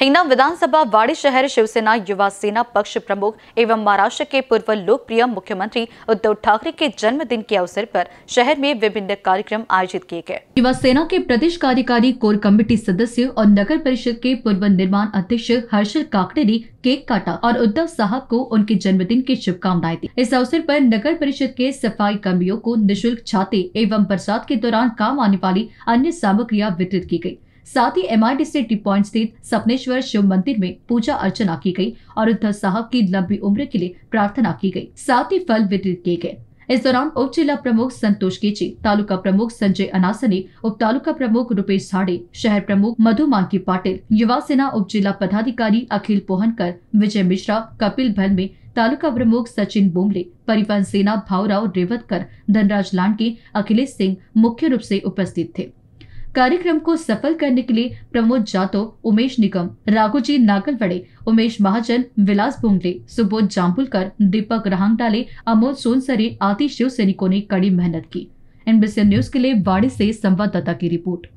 हिंगना विधानसभा वाड़ी शहर शिवसेना युवा सेना पक्ष प्रमुख एवं महाराष्ट्र के पूर्व लोकप्रिय मुख्यमंत्री उद्धव ठाकरे के जन्मदिन के अवसर पर शहर में विभिन्न कार्यक्रम आयोजित किए गए युवा सेना के प्रदेश कार्यकारी कोर कमेटी सदस्य और नगर परिषद के पूर्व निर्माण अध्यक्ष हर्षल काकड़े ने केक काटा और उद्धव साहब को उनके जन्मदिन की शुभकामनाएं दी इस अवसर आरोप नगर परिषद के सफाई कर्मियों को निःशुल्क छाते एवं बरसात के दौरान काम आने वाली अन्य सामग्रिया वितरित की गयी साथ ही डी टी पॉइंट स्थित सपनेश्वर शिव मंदिर में पूजा अर्चना की गई और उद्धव साहब की लंबी उम्र के लिए प्रार्थना की गई साथ ही फल वितरित किए गए इस दौरान उप जिला प्रमुख संतोष केची तालुका प्रमुख संजय अनासनी उप तालुका प्रमुख रुपेश झाड़े शहर प्रमुख मधु मांकी पाटिल युवा सेना उप जिला पदाधिकारी अखिल पोहनकर विजय मिश्रा कपिल भल में तालुका प्रमुख सचिन बोमले परिवहन सेना भावराव रेवतकर धनराज लांडके अखिलेश सिंह मुख्य रूप से उपस्थित थे कार्यक्रम को सफल करने के लिए प्रमोद जातो उमेश निगम राघोजी नागलवड़े उमेश महाजन विलास बोंगले सुबोध जाम्बुलकर दीपक राहंगडाले अमोल सोनसरे आदि शिव सैनिकों ने कड़ी मेहनत की एनबीसी न्यूज के लिए बाड़ी से संवाददाता की रिपोर्ट